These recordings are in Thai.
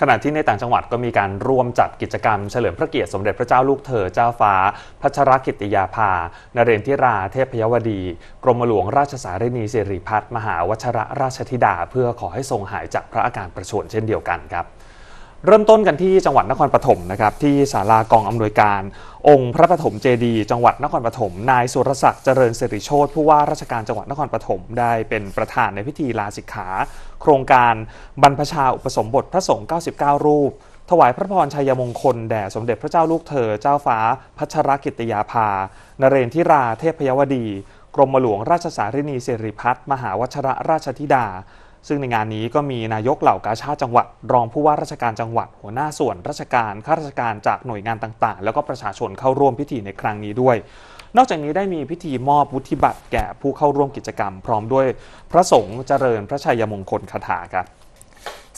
ขณะที่ในต่างจังหวัดก็มีการร่วมจัดกิจกรรมเฉลิมพระเกียรติ สมเด็จพระเจ้าลูกเธอเจ้าฟ้า พัชรกิติยาภา นเรนทิราเทพยวดี กรมหลวงราชสารีนีสิริพัฒมหาวชระราชธิดาเพื่อขอให้ทรงหายจากพระอาการประชวรเช่นเดียวกันครับเริ่มต้นกันที่จังหวัดนครปฐมนะครับที่ศาลากองอำนวยการองค์พระปฐมเจดี จังหวัดนครปฐม นายสุรศักดิ์เจริญสิริโชตผู้ว่าราชการจังหวัดนครปฐมได้เป็นประธานในพิธีลาสิกขา โครงการบรรพชาอุปสมบทพระสงฆ์ 99 รูป ถวายพระพรชัยมงคลแด่สมเด็จพระเจ้าลูกเธอเจ้าฟ้าพัชรกิติยาภา นเรนทิราเทพยวดี กรมหลวงราชสารินีสิริพัฒมหาวัชระราชธิดาซึ่งในงานนี้ก็มีนายกเหล่ากาชาติจังหวัด รองผู้ว่าราชการจังหวัด หัวหน้าส่วน ราชการ ข้าราชการจากหน่วยงานต่างๆ แล้วก็ประชาชนเข้าร่วมพิธีในครั้งนี้ด้วย นอกจากนี้ได้มีพิธีมอบ วุฒิบัตรแก่ผู้เข้าร่วมกิจกรรมพร้อมด้วยพระสงฆ์เจริญพระชัยมงคลคาถาครับ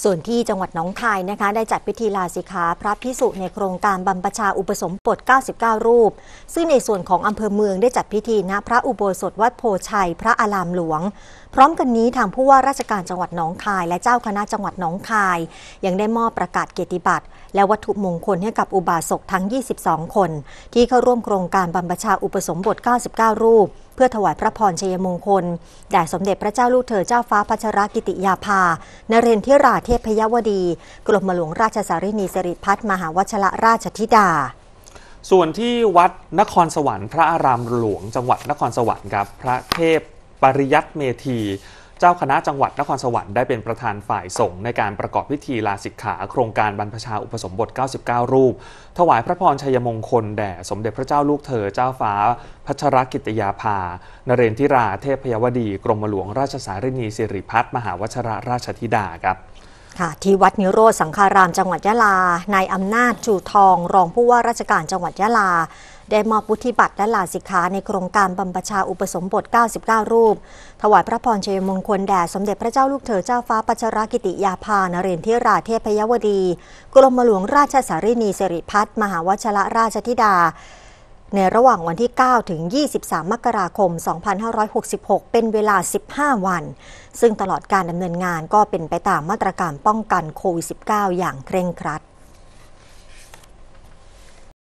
ส่วนที่จังหวัดน้องคายนะคะได้จัดพิธีลาสิกขาพระพิสุในโครงการบรรพชาอุปสมบท 99 รูป ซึ่งในส่วนของอำเภอเมืองได้จัดพิธีณพระอุโบสถวัดโพชัย พระอารามหลวง พร้อมกันนี้ทางผู้ว่าราชการจังหวัดน้องคาย และเจ้าคณะจังหวัดน้องคาย ยังได้มอบประกาศเกียรติบัตรและวัตถุมงคลให้กับอุบาสกทั้ง 22 คนที่เข้าร่วมโครงการบรรพชาอุปสมบท 99 รูปพื่อถวายพระพรชัยมงคลแด่สมเด็จพระเจ้าลูกเธอเจ้าฟ้าพัชรกิติยาภานเรนทิราเทพยวดี กรมหลวงราชสารินีสิริพัฒมหาวชรราชธิดา ส่วนที่วัดนครสวรรค์พระอารามหลวง จังหวัดนครสวรรค์ครับพระเทพปริยัตเมธีเจ้าคณะจังหวัดนครสวรรค์ได้เป็นประธานฝ่ายสงฆ์ในการประกอบพิธีลาสิกขา โครงการบรรพชาอุปสมบท 99 รูป ถวายพระพรชัยมงคลแด่สมเด็จพระเจ้าลูกเธอเจ้าฟ้าพัชรกิตยาภา นเรนทิราเทพยวดีกรมหลวงราชสารินีสิริพัฒมหาวชรราชธิดาครับค่ะที่วัดนิโรธสังคารามจังหวัดยะลานายอำนาจจูทองรองผู้ว่าราชการจังหวัดยะลาได้มอบวุฒิบัตรและลาสิกขาในโครงการบำบัชาอุปสมบท 99 รูป ถวายพระพรชัยมงคลแด่สมเด็จพระเจ้าลูกเธอเจ้าฟ้า ปัชรกิติยาภานเรนทิราเทพยวดี กรมหลวงราชสารินีสิริพัฒมหาวชระราชธิดา ในระหว่างวันที่ 9 ถึง 23 มกราคม 2566 เป็นเวลา 15 วัน ซึ่งตลอดการดำเนินงานก็เป็นไปตามมาตรการป้องกันโควิด -19 อย่างเคร่งครัด